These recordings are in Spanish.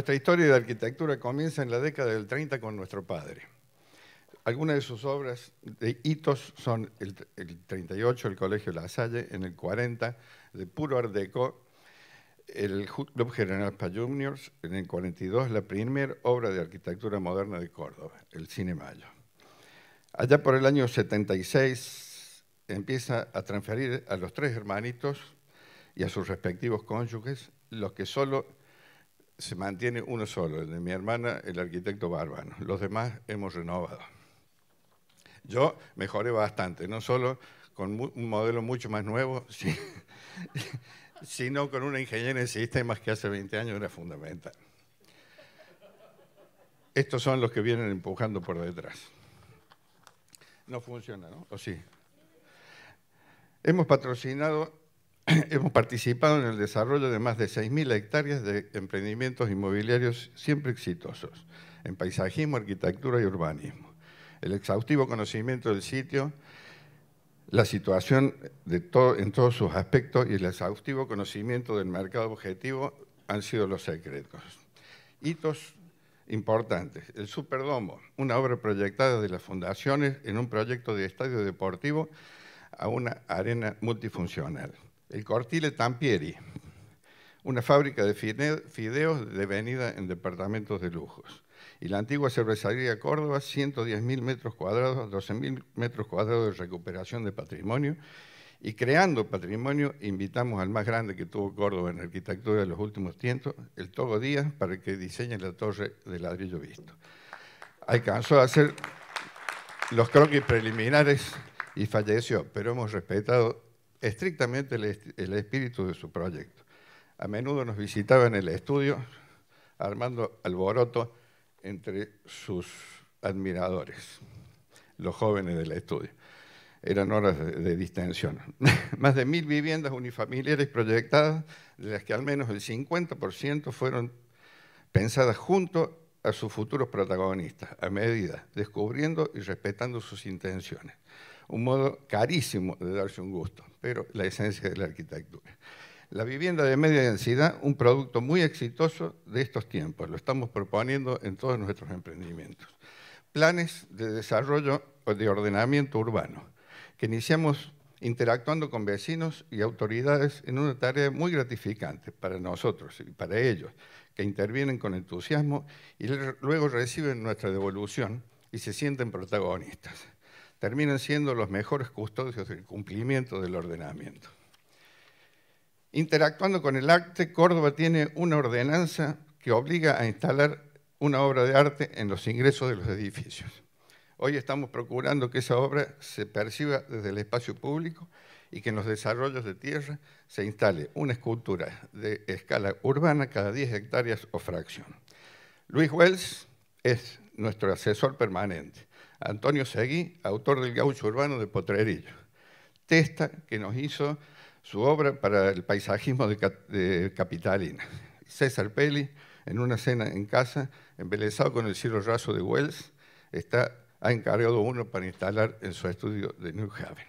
Nuestra historia de arquitectura comienza en la década del 30 con nuestro padre. Algunas de sus obras de hitos son el, 38, el Colegio La Salle, en el 40, de puro Art Deco, el Club General para Juniors, en el 42, la primera obra de arquitectura moderna de Córdoba, el Cine Mayo. Allá por el año 76 empieza a transferir a los tres hermanitos y a sus respectivos cónyuges los que solo se mantiene uno solo, el de mi hermana, el arquitecto Bárbano. Los demás hemos renovado. Yo mejoré bastante, no solo con un modelo mucho más nuevo, sino con una ingeniera en sistemas que hace 20 años era fundamental. Estos son los que vienen empujando por detrás. No funciona, ¿no? ¿O sí? Hemos patrocinado hemos participado en el desarrollo de más de 6.000 hectáreas de emprendimientos inmobiliarios siempre exitosos, en paisajismo, arquitectura y urbanismo. El exhaustivo conocimiento del sitio, la situación en todos sus aspectos y el exhaustivo conocimiento del mercado objetivo han sido los secretos. Hitos importantes. El Superdomo, una obra proyectada de las fundaciones en un proyecto de estadio deportivo a una arena multifuncional. El Cortile Tampieri, una fábrica de fideos devenida en departamentos de lujos. Y la antigua cervecería Córdoba, 110.000 metros cuadrados, 12.000 metros cuadrados de recuperación de patrimonio. Y creando patrimonio, invitamos al más grande que tuvo Córdoba en arquitectura de los últimos tiempos, el Togo Díaz, para que diseñe la torre de ladrillo visto. Alcanzó a hacer los croquis preliminares y falleció, pero hemos respetado estrictamente el, espíritu de su proyecto. A menudo nos visitaba en el estudio armando alboroto entre sus admiradores, los jóvenes del estudio. Eran horas de, de distensión. Más de mil viviendas unifamiliares proyectadas, de las que al menos el 50% fueron pensadas junto a sus futuros protagonistas, a medida, descubriendo y respetando sus intenciones un modo carísimo de darse un gusto, pero la esencia de la arquitectura. La vivienda de media densidad, un producto muy exitoso de estos tiempos, lo estamos proponiendo en todos nuestros emprendimientos. Planes de desarrollo o de ordenamiento urbano, que iniciamos interactuando con vecinos y autoridades en una tarea muy gratificante para nosotros y para ellos, que intervienen con entusiasmo y luego reciben nuestra devolución y se sienten protagonistas terminan siendo los mejores custodios del cumplimiento del ordenamiento. Interactuando con el arte, Córdoba tiene una ordenanza que obliga a instalar una obra de arte en los ingresos de los edificios. Hoy estamos procurando que esa obra se perciba desde el espacio público y que en los desarrollos de tierra se instale una escultura de escala urbana cada 10 hectáreas o fracción. Luis Wells es nuestro asesor permanente Antonio Seguí, autor del gaucho urbano de Potrerillo. Testa, que nos hizo su obra para el paisajismo de, Capitalina. César Pelli, en una cena en casa, embelezado con el cielo raso de Wells, ha encargado uno para instalar en su estudio de New Haven.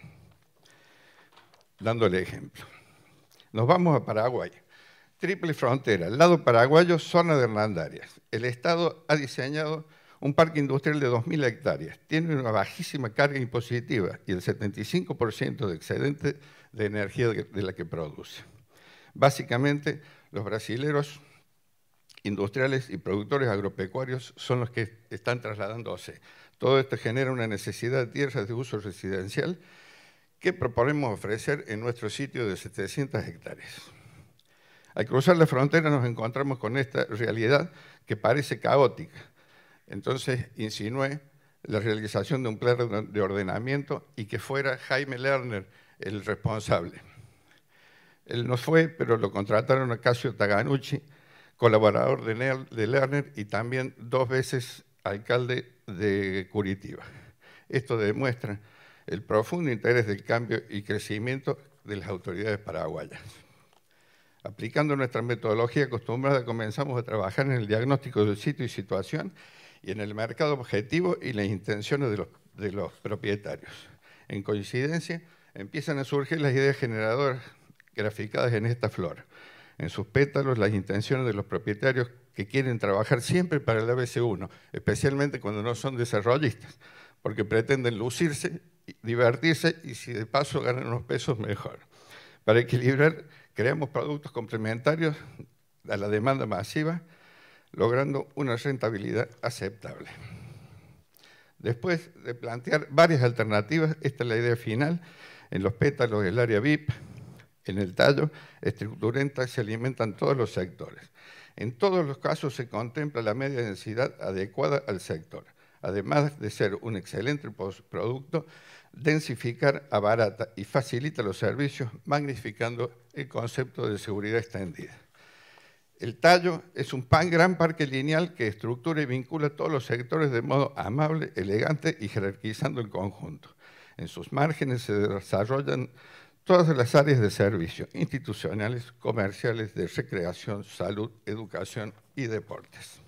Dándole ejemplo. Nos vamos a Paraguay. Triple frontera, lado paraguayo, zona de Hernandarias. El Estado ha diseñado un parque industrial de 2.000 hectáreas, tiene una bajísima carga impositiva y el 75% de excedente de energía de la que produce. Básicamente, los brasileros industriales y productores agropecuarios son los que están trasladándose. Todo esto genera una necesidad de tierras de uso residencial que proponemos ofrecer en nuestro sitio de 700 hectáreas. Al cruzar la frontera nos encontramos con esta realidad que parece caótica, entonces insinué la realización de un plan de ordenamiento y que fuera Jaime Lerner el responsable. Él no fue, pero lo contrataron a Casio Taganucci, colaborador de Lerner y también dos veces alcalde de Curitiba. Esto demuestra el profundo interés del cambio y crecimiento de las autoridades paraguayas. Aplicando nuestra metodología acostumbrada, comenzamos a trabajar en el diagnóstico del sitio y situación y en el mercado objetivo y las intenciones de los, propietarios. En coincidencia, empiezan a surgir las ideas generadoras graficadas en esta flor. En sus pétalos, las intenciones de los propietarios que quieren trabajar siempre para el ABC1, especialmente cuando no son desarrollistas, porque pretenden lucirse, divertirse y si de paso ganan unos pesos, mejor. Para equilibrar, creamos productos complementarios a la demanda masiva logrando una rentabilidad aceptable. Después de plantear varias alternativas, esta es la idea final, en los pétalos del área VIP, en el tallo, estructurenta se alimentan todos los sectores. En todos los casos se contempla la media densidad adecuada al sector. Además de ser un excelente producto, densificar abarata y facilita los servicios, magnificando el concepto de seguridad extendida. El tallo es un gran parque lineal que estructura y vincula todos los sectores de modo amable, elegante y jerarquizando el conjunto. En sus márgenes se desarrollan todas las áreas de servicio, institucionales, comerciales, de recreación, salud, educación y deportes.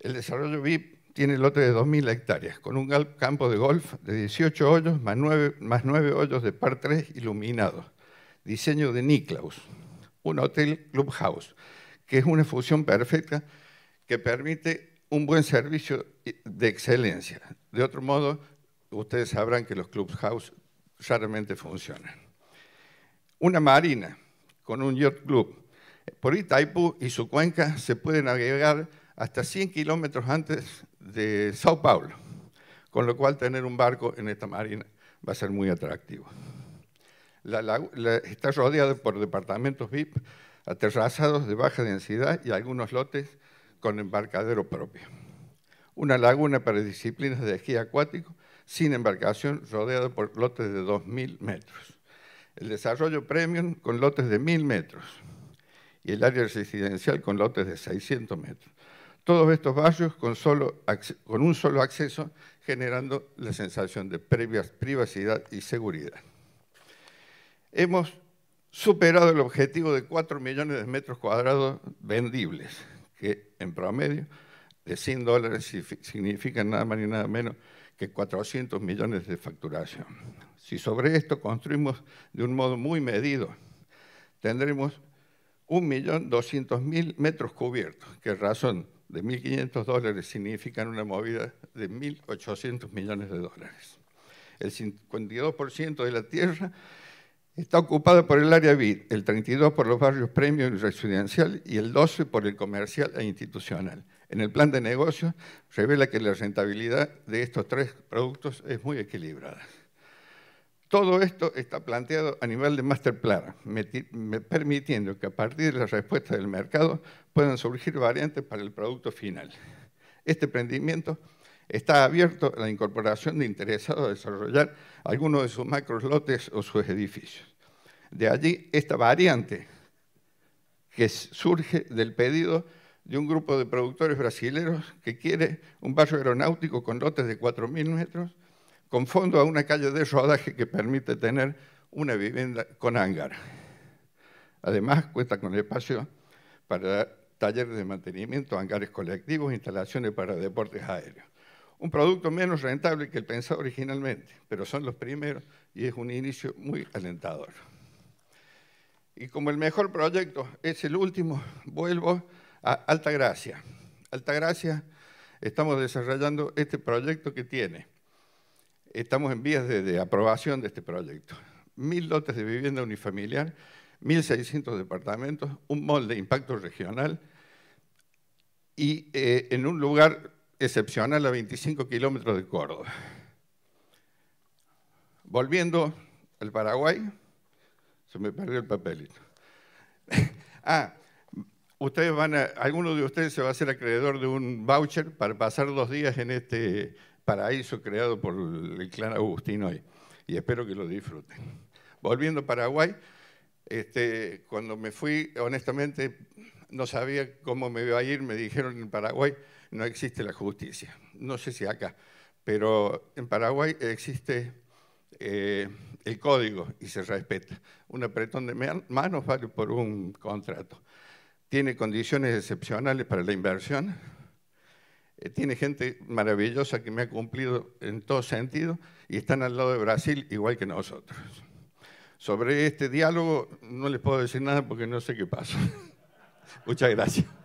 El desarrollo VIP tiene lote de 2.000 hectáreas, con un campo de golf de 18 hoyos más 9, más 9 hoyos de par 3 iluminados. Diseño de Niklaus, un hotel clubhouse, que es una fusión perfecta que permite un buen servicio de excelencia. De otro modo, ustedes sabrán que los clubhouse raramente funcionan. Una marina con un yacht club. Por Itaipú y su cuenca se puede navegar hasta 100 kilómetros antes de Sao Paulo, con lo cual tener un barco en esta marina va a ser muy atractivo. La, está rodeado por departamentos VIP aterrazados de baja densidad y algunos lotes con embarcadero propio. Una laguna para disciplinas de esquí acuático sin embarcación rodeado por lotes de 2.000 metros. El desarrollo premium con lotes de 1.000 metros y el área residencial con lotes de 600 metros. Todos estos barrios con, solo, con un solo acceso generando la sensación de privacidad y seguridad hemos superado el objetivo de 4 millones de metros cuadrados vendibles, que en promedio de 100 dólares significan nada más ni nada menos que 400 millones de facturación. Si sobre esto construimos de un modo muy medido, tendremos 1.200.000 metros cubiertos, que razón de 1.500 dólares significan una movida de 1.800 millones de dólares. El 52% de la tierra Está ocupado por el área B, el 32 por los barrios premium y residencial y el 12 por el comercial e institucional. En el plan de negocios revela que la rentabilidad de estos tres productos es muy equilibrada. Todo esto está planteado a nivel de master plan, permitiendo que a partir de las respuestas del mercado puedan surgir variantes para el producto final. Este emprendimiento Está abierto la incorporación de interesados a desarrollar algunos de sus lotes o sus edificios. De allí esta variante que surge del pedido de un grupo de productores brasileños que quiere un barrio aeronáutico con lotes de 4.000 metros, con fondo a una calle de rodaje que permite tener una vivienda con hangar. Además, cuenta con espacio para talleres de mantenimiento, hangares colectivos, instalaciones para deportes aéreos un producto menos rentable que el pensado originalmente, pero son los primeros y es un inicio muy alentador. Y como el mejor proyecto es el último, vuelvo a Altagracia. Altagracia, estamos desarrollando este proyecto que tiene. Estamos en vías de, aprobación de este proyecto. Mil lotes de vivienda unifamiliar, 1.600 departamentos, un molde de impacto regional y eh, en un lugar excepcional a 25 kilómetros de Córdoba. Volviendo al Paraguay, se me perdió el papelito. ah, ustedes van a, alguno de ustedes se va a hacer acreedor de un voucher para pasar dos días en este paraíso creado por el clan Agustino hoy. Y espero que lo disfruten. Volviendo a Paraguay, este, cuando me fui, honestamente, no sabía cómo me iba a ir, me dijeron en Paraguay, no existe la justicia. No sé si acá, pero en Paraguay existe eh, el código y se respeta. Un apretón de manos vale por un contrato. Tiene condiciones excepcionales para la inversión. Eh, tiene gente maravillosa que me ha cumplido en todo sentido y están al lado de Brasil igual que nosotros. Sobre este diálogo no les puedo decir nada porque no sé qué pasa. Muchas gracias.